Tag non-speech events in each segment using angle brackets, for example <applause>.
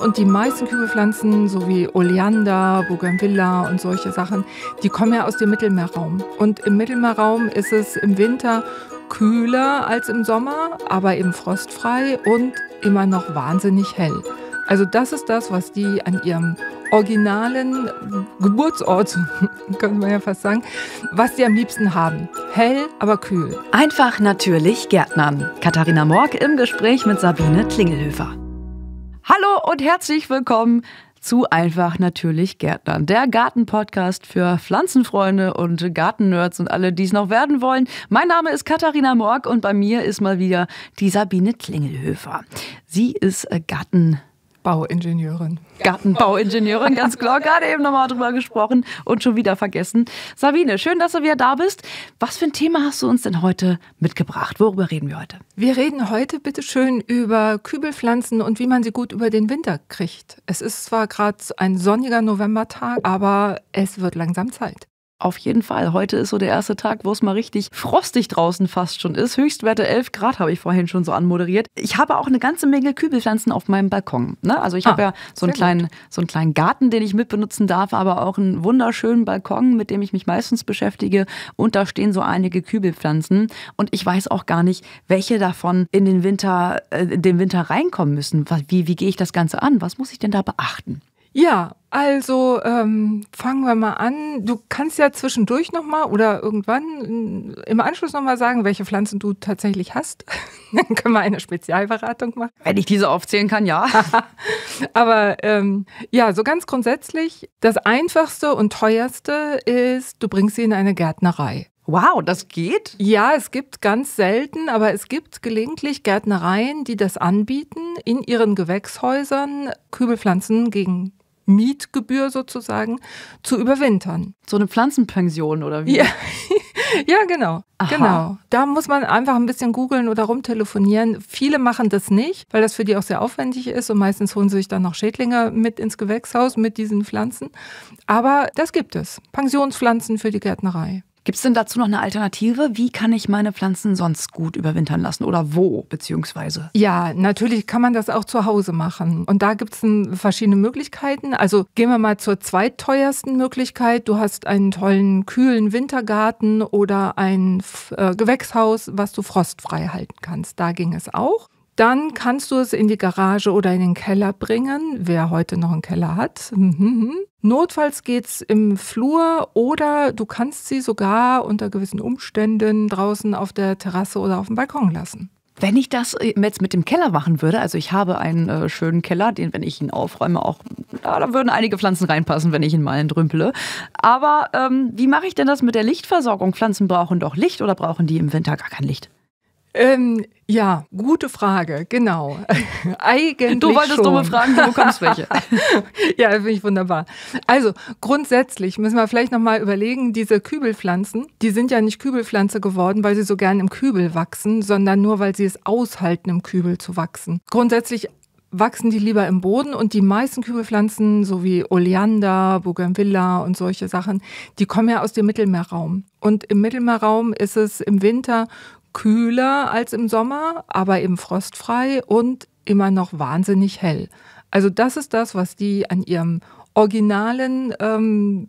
Und die meisten Kügelpflanzen, so wie Oleander, Bougainvillea und solche Sachen, die kommen ja aus dem Mittelmeerraum. Und im Mittelmeerraum ist es im Winter kühler als im Sommer, aber eben frostfrei und immer noch wahnsinnig hell. Also das ist das, was die an ihrem originalen Geburtsort, <laughs> könnte man ja fast sagen, was die am liebsten haben. Hell, aber kühl. Einfach natürlich Gärtnern. Katharina Morg im Gespräch mit Sabine Klingelhöfer. Hallo und herzlich willkommen zu Einfach natürlich Gärtnern, der Gartenpodcast für Pflanzenfreunde und Gartennerds und alle, die es noch werden wollen. Mein Name ist Katharina Morg und bei mir ist mal wieder die Sabine Klingelhöfer. Sie ist Garten Bauingenieurin. Gartenbauingenieurin, ganz klar. Gerade eben nochmal drüber gesprochen und schon wieder vergessen. Sabine, schön, dass du wieder da bist. Was für ein Thema hast du uns denn heute mitgebracht? Worüber reden wir heute? Wir reden heute bitte schön über Kübelpflanzen und wie man sie gut über den Winter kriegt. Es ist zwar gerade ein sonniger Novembertag, aber es wird langsam Zeit. Auf jeden Fall. Heute ist so der erste Tag, wo es mal richtig frostig draußen fast schon ist. Höchstwerte 11 Grad habe ich vorhin schon so anmoderiert. Ich habe auch eine ganze Menge Kübelpflanzen auf meinem Balkon. Ne? Also ich ah, habe ja so einen, kleinen, so einen kleinen Garten, den ich mitbenutzen darf, aber auch einen wunderschönen Balkon, mit dem ich mich meistens beschäftige. Und da stehen so einige Kübelpflanzen. Und ich weiß auch gar nicht, welche davon in den Winter, äh, in den Winter reinkommen müssen. Wie, wie gehe ich das Ganze an? Was muss ich denn da beachten? Ja, also ähm, fangen wir mal an. Du kannst ja zwischendurch nochmal oder irgendwann äh, im Anschluss nochmal sagen, welche Pflanzen du tatsächlich hast. <laughs> Dann können wir eine Spezialberatung machen. Wenn ich diese aufzählen kann, ja. <laughs> Aber ähm, ja, so ganz grundsätzlich, das Einfachste und Teuerste ist, du bringst sie in eine Gärtnerei. Wow, das geht? Ja, es gibt ganz selten, aber es gibt gelegentlich Gärtnereien, die das anbieten, in ihren Gewächshäusern Kübelpflanzen gegen Mietgebühr sozusagen zu überwintern. So eine Pflanzenpension oder wie? Ja, <laughs> ja genau. Aha. Genau. Da muss man einfach ein bisschen googeln oder rumtelefonieren. Viele machen das nicht, weil das für die auch sehr aufwendig ist und meistens holen sie sich dann noch Schädlinge mit ins Gewächshaus mit diesen Pflanzen. Aber das gibt es. Pensionspflanzen für die Gärtnerei. Gibt es denn dazu noch eine Alternative? Wie kann ich meine Pflanzen sonst gut überwintern lassen oder wo beziehungsweise? Ja, natürlich kann man das auch zu Hause machen. Und da gibt es verschiedene Möglichkeiten. Also gehen wir mal zur zweiteuersten Möglichkeit. Du hast einen tollen, kühlen Wintergarten oder ein äh, Gewächshaus, was du frostfrei halten kannst. Da ging es auch. Dann kannst du es in die Garage oder in den Keller bringen, wer heute noch einen Keller hat. Mhm, mhm. Notfalls geht's im Flur oder du kannst sie sogar unter gewissen Umständen draußen auf der Terrasse oder auf dem Balkon lassen. Wenn ich das äh, jetzt mit dem Keller machen würde, also ich habe einen äh, schönen Keller, den, wenn ich ihn aufräume, auch ja, da würden einige Pflanzen reinpassen, wenn ich ihn mal entrümpele. Aber ähm, wie mache ich denn das mit der Lichtversorgung? Pflanzen brauchen doch Licht oder brauchen die im Winter gar kein Licht? Ähm, ja, gute Frage, genau. <laughs> Eigentlich du wolltest schon. dumme Fragen, du bekommst welche. <laughs> ja, finde ich wunderbar. Also grundsätzlich müssen wir vielleicht nochmal überlegen, diese Kübelpflanzen, die sind ja nicht Kübelpflanze geworden, weil sie so gern im Kübel wachsen, sondern nur, weil sie es aushalten, im Kübel zu wachsen. Grundsätzlich wachsen die lieber im Boden und die meisten Kübelpflanzen, so wie Oleander, Bougainvillea und solche Sachen, die kommen ja aus dem Mittelmeerraum. Und im Mittelmeerraum ist es im Winter kühler als im Sommer, aber eben frostfrei und immer noch wahnsinnig hell. Also das ist das, was die an ihrem originalen ähm,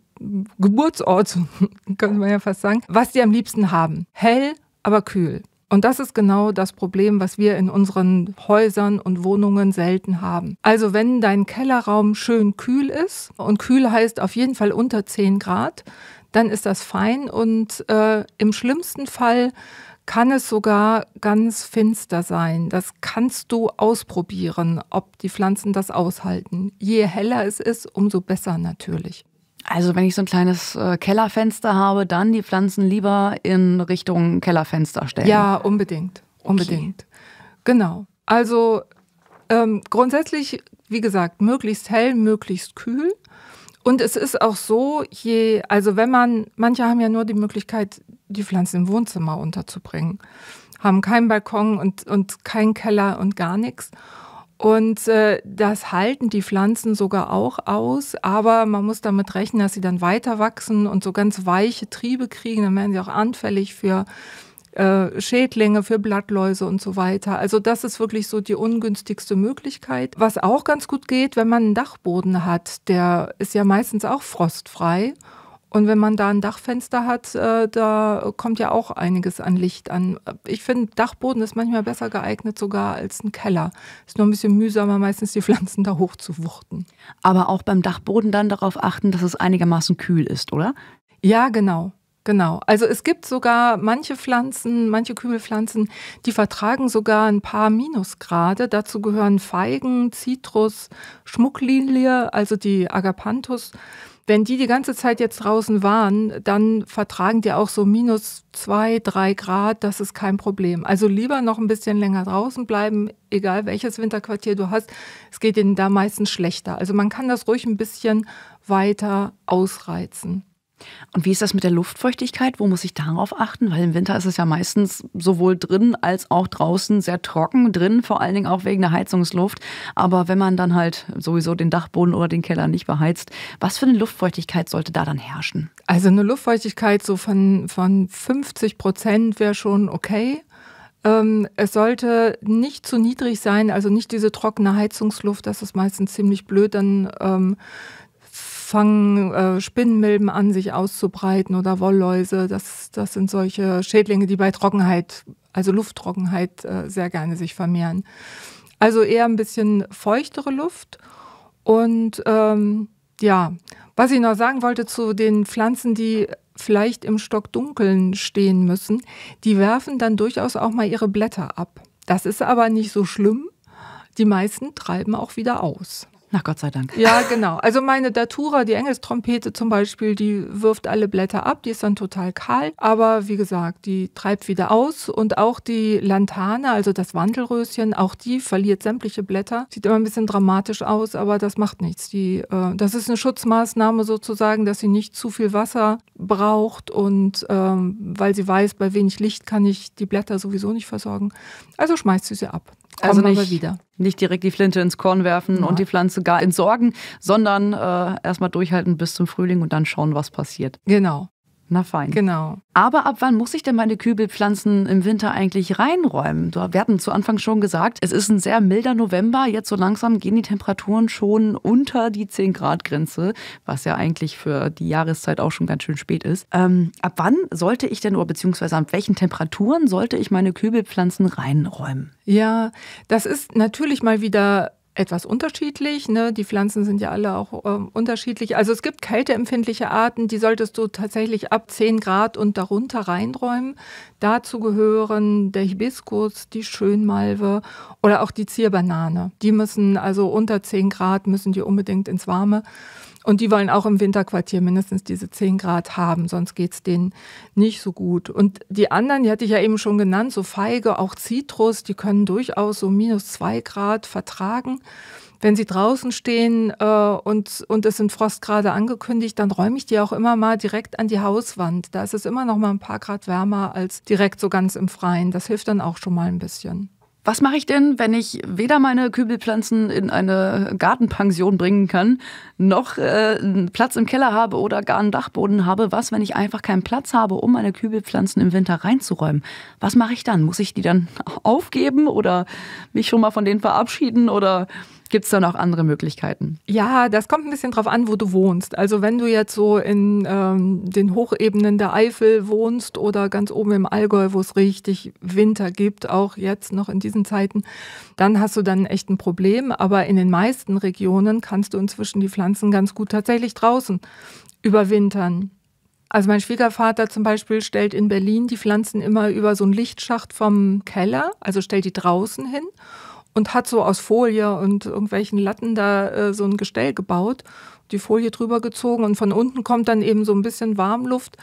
Geburtsort, <laughs> könnte man ja fast sagen, was die am liebsten haben. Hell, aber kühl. Und das ist genau das Problem, was wir in unseren Häusern und Wohnungen selten haben. Also wenn dein Kellerraum schön kühl ist, und kühl heißt auf jeden Fall unter 10 Grad, dann ist das fein und äh, im schlimmsten Fall kann es sogar ganz finster sein. Das kannst du ausprobieren, ob die Pflanzen das aushalten. Je heller es ist, umso besser natürlich. Also wenn ich so ein kleines äh, Kellerfenster habe, dann die Pflanzen lieber in Richtung Kellerfenster stellen. Ja, unbedingt. Unbedingt. Okay. Genau. Also ähm, grundsätzlich, wie gesagt, möglichst hell, möglichst kühl. Und es ist auch so, je, also wenn man, manche haben ja nur die Möglichkeit, die Pflanzen im Wohnzimmer unterzubringen. Haben keinen Balkon und, und keinen Keller und gar nichts. Und äh, das halten die Pflanzen sogar auch aus, aber man muss damit rechnen, dass sie dann weiter wachsen und so ganz weiche Triebe kriegen. Dann werden sie auch anfällig für äh, Schädlinge, für Blattläuse und so weiter. Also das ist wirklich so die ungünstigste Möglichkeit. Was auch ganz gut geht, wenn man einen Dachboden hat, der ist ja meistens auch frostfrei. Und wenn man da ein Dachfenster hat, äh, da kommt ja auch einiges an Licht an. Ich finde, Dachboden ist manchmal besser geeignet sogar als ein Keller. Ist nur ein bisschen mühsamer, meistens die Pflanzen <laughs> da hoch zu wuchten. Aber auch beim Dachboden dann darauf achten, dass es einigermaßen kühl ist, oder? Ja, genau. Genau, also es gibt sogar manche Pflanzen, manche Kübelpflanzen, die vertragen sogar ein paar Minusgrade. Dazu gehören Feigen, Zitrus, Schmucklilie, also die Agapanthus. Wenn die die ganze Zeit jetzt draußen waren, dann vertragen die auch so minus zwei, drei Grad, das ist kein Problem. Also lieber noch ein bisschen länger draußen bleiben, egal welches Winterquartier du hast. Es geht ihnen da meistens schlechter. Also man kann das ruhig ein bisschen weiter ausreizen. Und wie ist das mit der Luftfeuchtigkeit? Wo muss ich darauf achten? Weil im Winter ist es ja meistens sowohl drin als auch draußen sehr trocken. Drin vor allen Dingen auch wegen der Heizungsluft. Aber wenn man dann halt sowieso den Dachboden oder den Keller nicht beheizt, was für eine Luftfeuchtigkeit sollte da dann herrschen? Also eine Luftfeuchtigkeit so von, von 50 Prozent wäre schon okay. Ähm, es sollte nicht zu niedrig sein, also nicht diese trockene Heizungsluft, das ist meistens ziemlich blöd, dann ähm, fangen äh, Spinnenmilben an, sich auszubreiten oder Wollläuse. Das, das sind solche Schädlinge, die bei Trockenheit, also Lufttrockenheit, äh, sehr gerne sich vermehren. Also eher ein bisschen feuchtere Luft. Und ähm, ja, was ich noch sagen wollte zu den Pflanzen, die vielleicht im Stockdunkeln stehen müssen, die werfen dann durchaus auch mal ihre Blätter ab. Das ist aber nicht so schlimm. Die meisten treiben auch wieder aus. Na Gott sei Dank. Ja, genau. Also meine Datura, die Engelstrompete zum Beispiel, die wirft alle Blätter ab, die ist dann total kahl. Aber wie gesagt, die treibt wieder aus und auch die Lantane, also das Wandelröschen, auch die verliert sämtliche Blätter. Sieht immer ein bisschen dramatisch aus, aber das macht nichts. Die, äh, das ist eine Schutzmaßnahme sozusagen, dass sie nicht zu viel Wasser braucht und ähm, weil sie weiß, bei wenig Licht kann ich die Blätter sowieso nicht versorgen. Also schmeißt sie sie ab. Kommen also nicht, wieder. nicht direkt die Flinte ins Korn werfen ja. und die Pflanze gar entsorgen, sondern äh, erstmal durchhalten bis zum Frühling und dann schauen, was passiert. Genau. Na fein. Genau. Aber ab wann muss ich denn meine Kübelpflanzen im Winter eigentlich reinräumen? Wir hatten zu Anfang schon gesagt, es ist ein sehr milder November. Jetzt so langsam gehen die Temperaturen schon unter die 10 Grad Grenze, was ja eigentlich für die Jahreszeit auch schon ganz schön spät ist. Ähm, ab wann sollte ich denn oder beziehungsweise an welchen Temperaturen sollte ich meine Kübelpflanzen reinräumen? Ja, das ist natürlich mal wieder etwas unterschiedlich. Ne? Die Pflanzen sind ja alle auch äh, unterschiedlich. Also es gibt kälteempfindliche Arten, die solltest du tatsächlich ab 10 Grad und darunter reinräumen. Dazu gehören der Hibiskus, die Schönmalve oder auch die Zierbanane. Die müssen also unter 10 Grad müssen die unbedingt ins Warme. Und die wollen auch im Winterquartier mindestens diese 10 Grad haben, sonst geht es denen nicht so gut. Und die anderen, die hatte ich ja eben schon genannt, so Feige, auch Zitrus, die können durchaus so minus 2 Grad vertragen. Wenn sie draußen stehen äh, und, und es sind Frostgrade angekündigt, dann räume ich die auch immer mal direkt an die Hauswand. Da ist es immer noch mal ein paar Grad wärmer als direkt so ganz im Freien. Das hilft dann auch schon mal ein bisschen. Was mache ich denn, wenn ich weder meine Kübelpflanzen in eine Gartenpension bringen kann, noch äh, einen Platz im Keller habe oder gar einen Dachboden habe? Was, wenn ich einfach keinen Platz habe, um meine Kübelpflanzen im Winter reinzuräumen? Was mache ich dann? Muss ich die dann <laughs> aufgeben oder mich schon mal von denen verabschieden oder Gibt es da noch andere Möglichkeiten? Ja, das kommt ein bisschen drauf an, wo du wohnst. Also wenn du jetzt so in ähm, den Hochebenen der Eifel wohnst oder ganz oben im Allgäu, wo es richtig Winter gibt, auch jetzt noch in diesen Zeiten, dann hast du dann echt ein Problem. Aber in den meisten Regionen kannst du inzwischen die Pflanzen ganz gut tatsächlich draußen überwintern. Also mein Schwiegervater zum Beispiel stellt in Berlin die Pflanzen immer über so einen Lichtschacht vom Keller, also stellt die draußen hin und hat so aus Folie und irgendwelchen Latten da äh, so ein Gestell gebaut, die Folie drüber gezogen und von unten kommt dann eben so ein bisschen Warmluft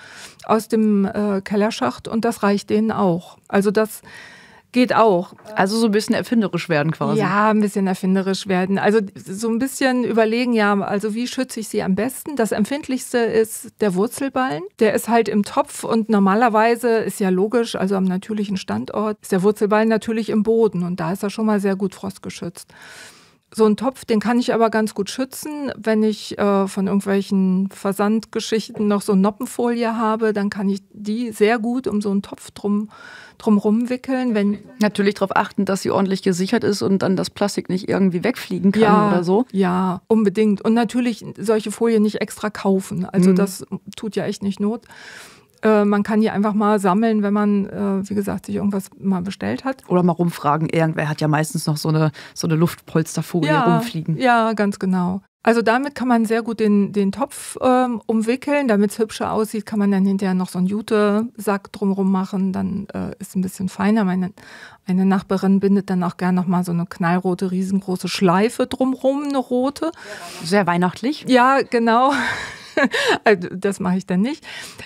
aus dem äh, Kellerschacht und das reicht denen auch. Also das Geht auch. Also so ein bisschen erfinderisch werden quasi. Ja, ein bisschen erfinderisch werden. Also so ein bisschen überlegen, ja, also wie schütze ich sie am besten? Das empfindlichste ist der Wurzelballen. Der ist halt im Topf und normalerweise ist ja logisch, also am natürlichen Standort ist der Wurzelballen natürlich im Boden und da ist er schon mal sehr gut frostgeschützt so einen Topf, den kann ich aber ganz gut schützen. Wenn ich äh, von irgendwelchen Versandgeschichten noch so Noppenfolie habe, dann kann ich die sehr gut um so einen Topf drum, drum rumwickeln. Wenn Natürlich darauf achten, dass sie ordentlich gesichert ist und dann das Plastik nicht irgendwie wegfliegen kann ja, oder so. Ja, unbedingt. Und natürlich solche Folien nicht extra kaufen. Also mhm. das tut ja echt nicht Not. Äh, man kann die einfach mal sammeln, wenn man, äh, wie gesagt, sich irgendwas mal bestellt hat. Oder mal rumfragen, irgendwer hat ja meistens noch so eine, so eine Luftpolsterfolie ja, rumfliegen. Ja, ganz genau. Also damit kann man sehr gut den, den Topf ähm, umwickeln. Damit es hübscher aussieht, kann man dann hinterher noch so einen Jute-Sack drumherum machen. Dann äh, ist es ein bisschen feiner. Meine, meine Nachbarin bindet dann auch gern nochmal so eine knallrote, riesengroße Schleife drumherum, eine rote. Sehr weihnachtlich. Ja, genau. <laughs> Also, das mache ich dann nicht.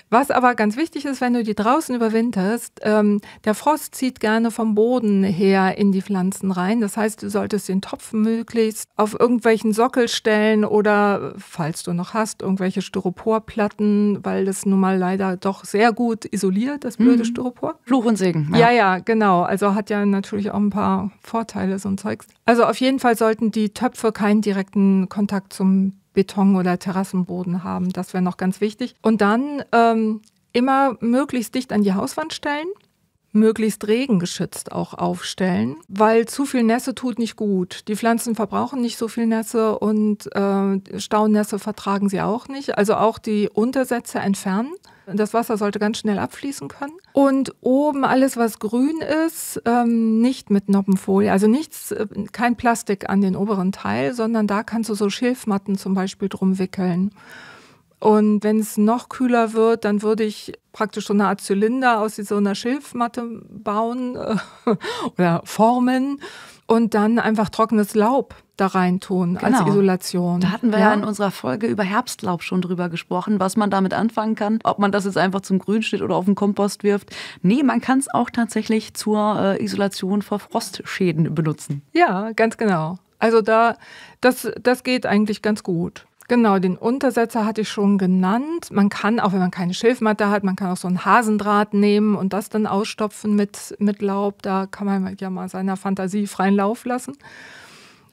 Was aber ganz wichtig ist, wenn du die draußen überwinterst, ähm, der Frost zieht gerne vom Boden her in die Pflanzen rein. Das heißt, du solltest den Topf möglichst auf irgendwelchen Sockel stellen oder, falls du noch hast, irgendwelche Styroporplatten, weil das nun mal leider doch sehr gut isoliert, das blöde mhm. Styropor. Fluch und Segen. Ja. ja, ja, genau. Also hat ja natürlich auch ein paar Vorteile, so ein Zeugs. Also auf jeden Fall sollten die Töpfe keinen direkten Kontakt zum Beton- oder Terrassenboden haben. Das wäre noch ganz wichtig. Und dann ähm, immer möglichst dicht an die Hauswand stellen möglichst regengeschützt auch aufstellen, weil zu viel Nässe tut nicht gut. Die Pflanzen verbrauchen nicht so viel Nässe und äh, Staunässe vertragen sie auch nicht. Also auch die Untersätze entfernen. Das Wasser sollte ganz schnell abfließen können. Und oben alles, was grün ist, ähm, nicht mit Noppenfolie. Also nichts, äh, kein Plastik an den oberen Teil, sondern da kannst du so Schilfmatten zum Beispiel drum wickeln. Und wenn es noch kühler wird, dann würde ich praktisch so eine Art Zylinder aus so einer Schilfmatte bauen äh, <laughs> oder formen und dann einfach trockenes Laub da rein tun genau. als Isolation. Da hatten wir ja. ja. in unserer Folge über Herbstlaub schon drüber gesprochen, was man damit anfangen kann, ob man das jetzt einfach zum Grünschnitt oder auf den Kompost wirft. Nee, man kann es auch tatsächlich zur äh, Isolation vor Frostschäden benutzen. Ja, ganz genau. Also da, das, das geht eigentlich ganz gut. Genau, den Untersetzer hatte ich schon genannt. Man kann, auch wenn man keine Schilfmatte hat, man kann auch so einen Hasendraht nehmen und das dann ausstopfen mit, mit Laub. Da kann man halt ja mal seiner Fantasie freien Lauf lassen.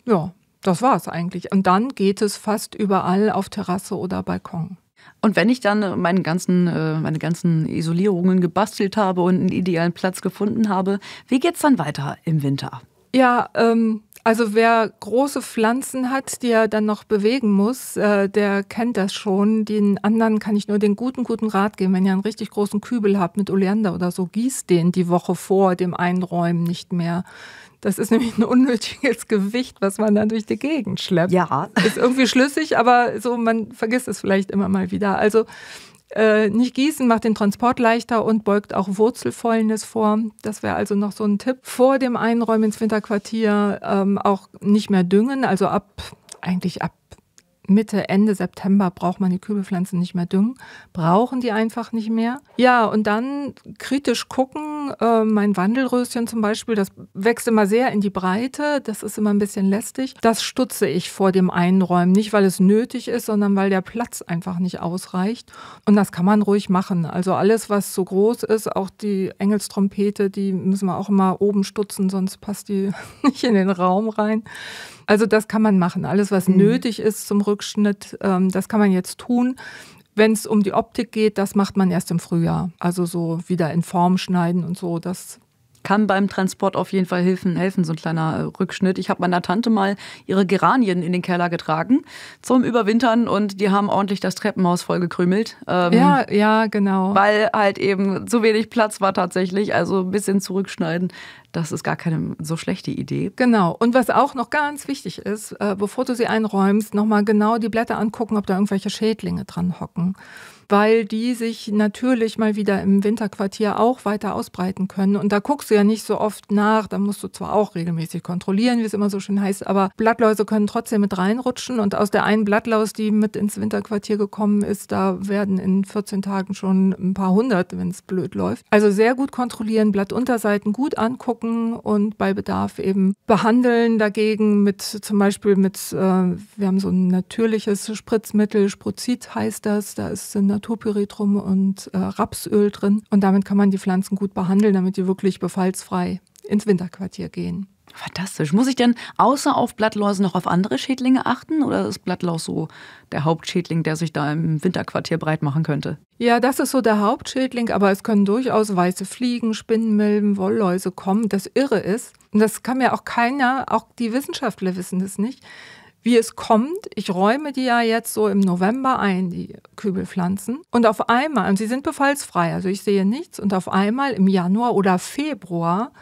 Ja, das war es eigentlich. Und dann geht es fast überall auf Terrasse oder Balkon. Und wenn ich dann meinen ganzen, äh, meine ganzen Isolierungen gebastelt habe und einen idealen Platz gefunden habe, wie geht es dann weiter im Winter? Ja, ähm, also wer große Pflanzen hat, die er dann noch bewegen muss, äh, der kennt das schon. Den anderen kann ich nur den guten, guten Rat geben. Wenn ihr einen richtig großen Kübel habt mit Oleander oder so, gießt den die Woche vor dem Einräumen nicht mehr. Das ist <laughs> nämlich ein unnötiges Gewicht, was man dann durch die Gegend schleppt. Ja. Ist irgendwie schlüssig, aber so, man vergisst es vielleicht immer mal wieder. Also äh, nicht gießen macht den Transport leichter und beugt auch Wurzelfäulnis vor. Das wäre also noch so ein Tipp. Vor dem Einräumen ins Winterquartier ähm, auch nicht mehr düngen, also ab eigentlich ab Mitte, Ende September braucht man die Kübelpflanzen nicht mehr düngen, brauchen die einfach nicht mehr. Ja, und dann kritisch gucken, äh, mein Wandelröschen zum Beispiel, das wächst immer sehr in die Breite, das ist immer ein bisschen lästig. Das stutze ich vor dem Einräumen, nicht weil es nötig ist, sondern weil der Platz einfach nicht ausreicht. Und das kann man ruhig machen. Also alles, was zu groß ist, auch die Engelstrompete, die müssen wir auch immer oben stutzen, sonst passt die <laughs> nicht in den Raum rein. Also das kann man machen. Alles, was mhm. nötig ist zum Rückschnitt, ähm, das kann man jetzt tun. Wenn es um die Optik geht, das macht man erst im Frühjahr. Also so wieder in Form schneiden und so. Das kann beim Transport auf jeden Fall helfen, helfen so ein kleiner äh, Rückschnitt. Ich habe meiner Tante mal ihre Geranien in den Keller getragen zum Überwintern und die haben ordentlich das Treppenhaus vollgekrümelt. Ähm, ja, ja, genau. Weil halt eben zu wenig Platz war tatsächlich, also ein bisschen zurückschneiden. Das ist gar keine so schlechte Idee. Genau. Und was auch noch ganz wichtig ist, äh, bevor du sie einräumst, nochmal genau die Blätter angucken, ob da irgendwelche Schädlinge dran hocken weil die sich natürlich mal wieder im Winterquartier auch weiter ausbreiten können. Und da guckst du ja nicht so oft nach, da musst du zwar auch regelmäßig kontrollieren, wie es immer so schön heißt, aber Blattläuse können trotzdem mit reinrutschen. Und aus der einen Blattlaus, die mit ins Winterquartier gekommen ist, da werden in 14 Tagen schon ein paar hundert, wenn es blöd läuft. Also sehr gut kontrollieren, Blattunterseiten gut angucken und bei Bedarf eben behandeln dagegen mit zum Beispiel mit, äh, wir haben so ein natürliches Spritzmittel, Spruzid heißt das, da ist eine Naturpüree und äh, Rapsöl drin. Und damit kann man die Pflanzen gut behandeln, damit die wirklich befallsfrei ins Winterquartier gehen. Fantastisch. Muss ich denn außer auf Blattläuse noch auf andere Schädlinge achten oder ist Blattlaus so der Hauptschädling, der sich da im Winterquartier breit machen könnte? Ja, das ist so der Hauptschädling, aber es können durchaus weiße Fliegen, Spinnenmilben, Wollläuse kommen. Das Irre ist, und das kann mir auch keiner, auch die Wissenschaftler wissen das nicht, wie es kommt. Ich räume die ja jetzt so im November ein, die Kübelpflanzen. Und auf einmal, und sie sind befallsfrei, also ich sehe nichts. Und auf einmal im Januar oder Februar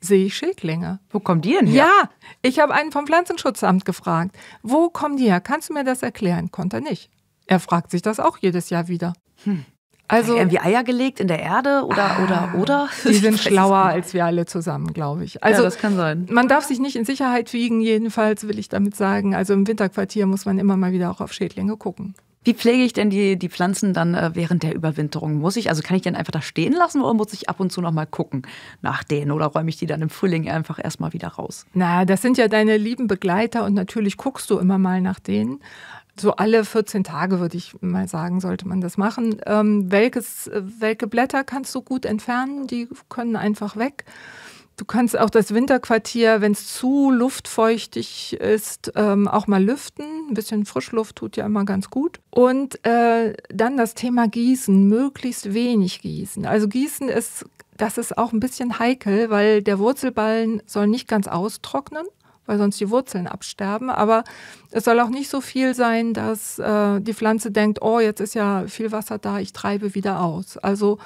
sehe ich Schädlinge. Wo kommen die denn her? Ja, ich habe einen vom Pflanzenschutzamt gefragt. Wo kommen die her? Kannst du mir das erklären? Konnte er nicht. Er fragt sich das auch jedes Jahr wieder. Hm. Also irgendwie Eier gelegt in der Erde oder ah. oder oder? <laughs> Die sind schlauer als wir alle zusammen, glaube ich. Also ja, das kann sein. Man darf sich nicht in Sicherheit wiegen, jedenfalls will ich damit sagen. Also im Winterquartier muss man immer mal wieder auch auf Schädlinge gucken. Wie pflege ich denn die, die Pflanzen dann äh, während der Überwinterung? Muss ich, also kann ich die dann einfach da stehen lassen oder muss ich ab und zu nochmal gucken nach denen oder räume ich die dann im Frühling einfach erstmal wieder raus? Na, das sind ja deine lieben Begleiter und natürlich guckst du immer mal nach denen so alle 14 Tage, würde ich mal sagen, sollte man das machen. Ähm, welches, äh, welche Blätter kannst du gut entfernen? Die können einfach weg. Du kannst auch das Winterquartier, wenn es zu luftfeuchtig ist, ähm, auch mal lüften. Ein bisschen Frischluft tut ja immer ganz gut. Und äh, dann das Thema Gießen, möglichst wenig gießen. Also Gießen ist, das ist auch ein bisschen heikel, weil der Wurzelballen soll nicht ganz austrocknen weil sonst die Wurzeln absterben. Aber es soll auch nicht so viel sein, dass äh, die Pflanze denkt, oh, jetzt ist ja viel Wasser da, ich treibe wieder aus. Also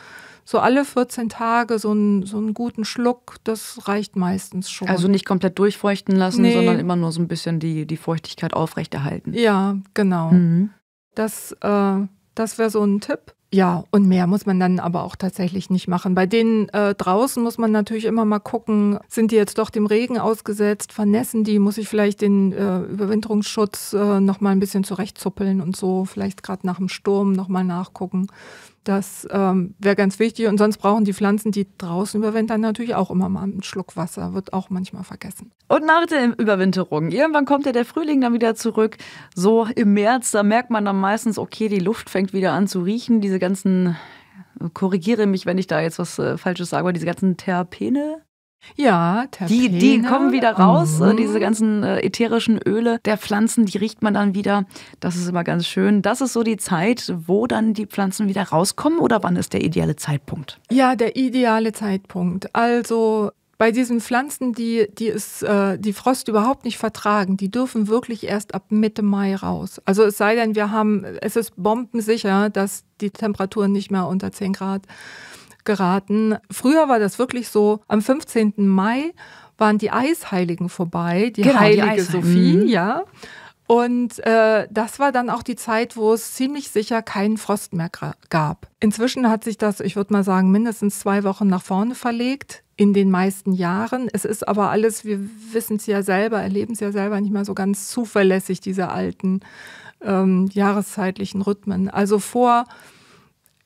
so alle 14 Tage so einen, so einen guten Schluck, das reicht meistens schon. Also nicht komplett durchfeuchten lassen, nee. sondern immer nur so ein bisschen die, die Feuchtigkeit aufrechterhalten. Ja, genau. Mhm. Das, äh, das wäre so ein Tipp. Ja, und mehr muss man dann aber auch tatsächlich nicht machen. Bei denen äh, draußen muss man natürlich immer mal gucken, sind die jetzt doch dem Regen ausgesetzt, vernässen die, muss ich vielleicht den äh, Überwinterungsschutz äh, nochmal ein bisschen zurechtzuppeln und so, vielleicht gerade nach dem Sturm nochmal nachgucken. Das ähm, wäre ganz wichtig. Und sonst brauchen die Pflanzen, die draußen überwintern, natürlich auch immer mal einen Schluck Wasser. Wird auch manchmal vergessen. Und nach der Überwinterung. Irgendwann kommt ja der Frühling dann wieder zurück. So im März, da merkt man dann meistens, okay, die Luft fängt wieder an zu riechen. Diese ganzen, korrigiere mich, wenn ich da jetzt was äh, Falsches sage, aber diese ganzen Terpene. Ja, Terpene. Die, die kommen wieder raus, äh, mhm. diese ganzen äh, ätherischen Öle der Pflanzen, die riecht man dann wieder. Das ist immer ganz schön. Das ist so die Zeit, wo dann die Pflanzen wieder rauskommen oder wann ist der ideale Zeitpunkt? Ja, der ideale Zeitpunkt. Also bei diesen Pflanzen, die, die, ist, äh, die Frost überhaupt nicht vertragen, die dürfen wirklich erst ab Mitte Mai raus. Also es sei denn, wir haben, es ist bombensicher, dass die Temperaturen nicht mehr unter 10 Grad geraten. Früher war das wirklich so, am 15. Mai waren die Eisheiligen vorbei, die genau, heilige die Sophie, mhm. ja. Und äh, das war dann auch die Zeit, wo es ziemlich sicher keinen Frost mehr gab. Inzwischen hat sich das, ich würde mal sagen, mindestens zwei Wochen nach vorne verlegt in den meisten Jahren. Es ist aber alles, wir wissen es ja selber, erleben es ja selber nicht mehr so ganz zuverlässig, diese alten ähm, jahreszeitlichen Rhythmen. Also vor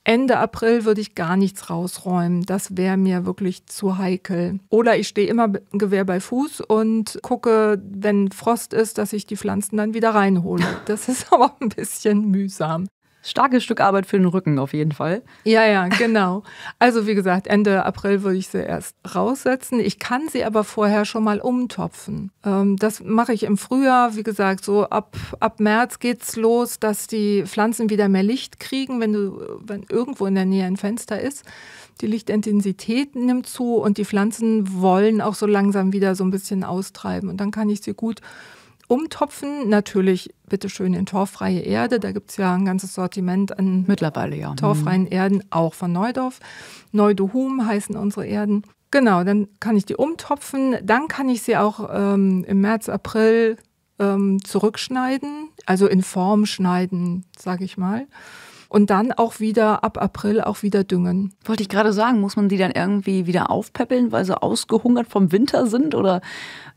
Ende April würde ich gar nichts rausräumen. Das wäre mir wirklich zu heikel. Oder ich stehe immer Gewehr bei Fuß und gucke, wenn Frost ist, dass ich die Pflanzen dann wieder reinhole. <laughs> Das ist aber ein bisschen mühsam starkes Stück Arbeit für den Rücken auf jeden Fall. Ja, ja, genau. Also wie gesagt, Ende April würde ich sie erst raussetzen. Ich kann sie aber vorher schon mal umtopfen. Ähm, das mache ich im Frühjahr. Wie gesagt, so ab, ab März es los, dass die Pflanzen wieder mehr Licht kriegen, wenn du, wenn irgendwo in der Nähe ein Fenster ist. Die Lichtintensität nimmt zu und die Pflanzen wollen auch so langsam wieder so ein bisschen austreiben. Und dann kann ich sie gut umtopfen. Natürlich bitteschön in torfreie Erde. Da gibt es ja ein ganzes Sortiment an mittlerweile ja. torfreien mhm. Erden, auch von Neudorf. Neudohum heißen unsere Erden. Genau, dann kann ich die umtopfen. Dann kann ich sie auch ähm, im März, April ähm, zurückschneiden, also in Form schneiden, sage ich mal. Und dann auch wieder ab April auch wieder düngen. Wollte ich gerade sagen, muss man die dann irgendwie wieder aufpäppeln, weil sie ausgehungert vom Winter sind? Oder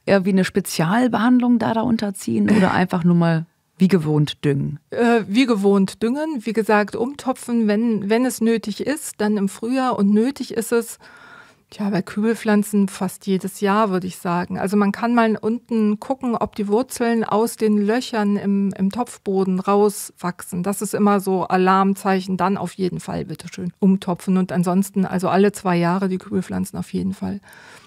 irgendwie eine Spezialbehandlung da, unterziehen oder <laughs> einfach nur mal wie gewohnt düngen? Äh, wie gewohnt düngen. Wie gesagt, umtopfen, wenn, wenn es nötig ist, dann im Frühjahr. Und nötig ist es, ja, bei Kübelpflanzen fast jedes Jahr, würde ich sagen. Also man kann mal unten gucken, ob die Wurzeln aus den Löchern im, im Topfboden rauswachsen. Das ist immer so Alarmzeichen. Dann auf jeden Fall, bitteschön, umtopfen. Und ansonsten, also alle zwei Jahre die Kübelpflanzen auf jeden Fall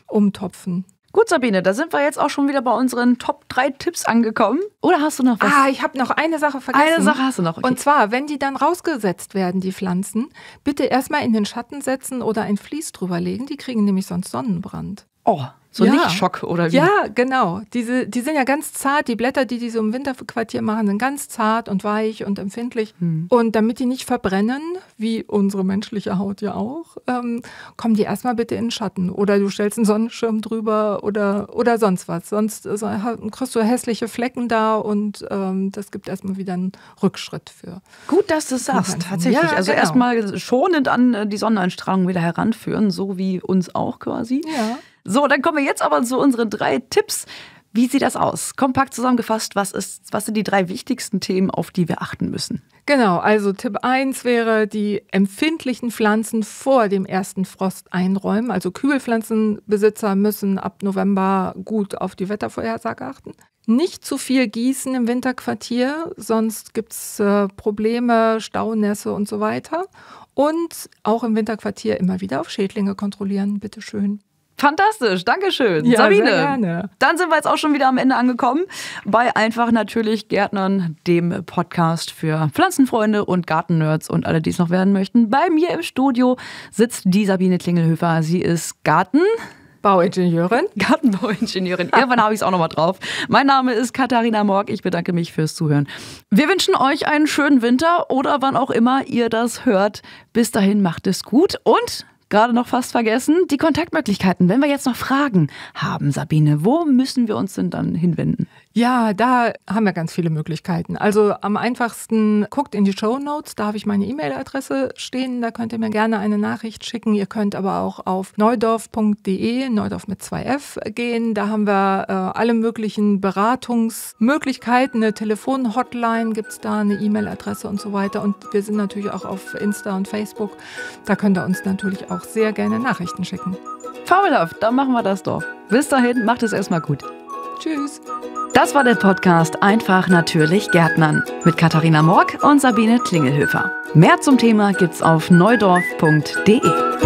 umtopfen. Gut, Sabine, da sind wir jetzt auch schon wieder bei unseren Top 3 Tipps angekommen. Oder hast du noch was? Ah, ich habe noch eine Sache vergessen. Eine Sache hast du noch. Okay. Und zwar, wenn die dann rausgesetzt werden, die Pflanzen, bitte erstmal in den Schatten setzen oder ein Vlies drüber legen. Die kriegen nämlich sonst Sonnenbrand. Oh, so ja. Lichtschock oder wie? Ja, genau. Diese, die sind ja ganz zart. Die Blätter, die die so im Winterquartier machen, sind ganz zart und weich und empfindlich. Hm. Und damit die nicht verbrennen, wie unsere menschliche Haut ja auch, ähm, kommen die erstmal bitte in den Schatten. Oder du stellst einen Sonnenschirm drüber oder, oder sonst was. Sonst äh, kriegst du hässliche Flecken da und ähm, das gibt erstmal wieder einen Rückschritt für. Gut, dass du es sagst, tatsächlich. Ja, also genau. erstmal schonend an äh, die Sonneneinstrahlung wieder heranführen, so wie uns auch quasi. Ja. So, dann kommen wir jetzt aber zu unseren drei Tipps. Wie sieht das aus? Kompakt zusammengefasst, was, ist, was sind die drei wichtigsten Themen, auf die wir achten müssen? Genau, also Tipp 1 wäre, die empfindlichen Pflanzen vor dem ersten Frost einräumen. Also Kübelpflanzenbesitzer müssen ab November gut auf die Wettervorhersage achten. Nicht zu viel gießen im Winterquartier, sonst gibt es äh, Probleme, Staunässe und so weiter. Und auch im Winterquartier immer wieder auf Schädlinge kontrollieren, bitteschön. Fantastisch, Dankeschön. Ja, Sabine, dann sind wir jetzt auch schon wieder am Ende angekommen bei Einfach Natürlich Gärtnern, dem Podcast für Pflanzenfreunde und Gartennerds und alle, die es noch werden möchten. Bei mir im Studio sitzt die Sabine Klingelhöfer. Sie ist Garten. Bauingenieurin. Gartenbauingenieurin. Irgendwann habe ich es auch nochmal drauf. Mein Name ist Katharina Morg. Ich bedanke mich fürs Zuhören. Wir wünschen euch einen schönen Winter oder wann auch immer ihr das hört. Bis dahin macht es gut und gerade noch fast vergessen, die Kontaktmöglichkeiten. Wenn wir jetzt noch Fragen haben, Sabine, wo müssen wir uns denn dann hinwenden? Ja, da haben wir ganz viele Möglichkeiten. Also am einfachsten guckt in die Show Notes, da habe ich meine E-Mail-Adresse stehen, da könnt ihr mir gerne eine Nachricht schicken. Ihr könnt aber auch auf neudorf.de, Neudorf mit 2 f gehen. Da haben wir äh, alle möglichen Beratungsmöglichkeiten, eine Telefon-Hotline gibt es da, eine E-Mail-Adresse und so weiter. Und wir sind natürlich auch auf Insta und Facebook. Da könnt ihr uns natürlich auch sehr gerne Nachrichten schicken. Fabelhaft, dann machen wir das doch. Bis dahin, macht es erstmal gut. Tschüss. Das war der Podcast Einfach natürlich Gärtnern mit Katharina Morg und Sabine Klingelhöfer. Mehr zum Thema gibt's auf neudorf.de.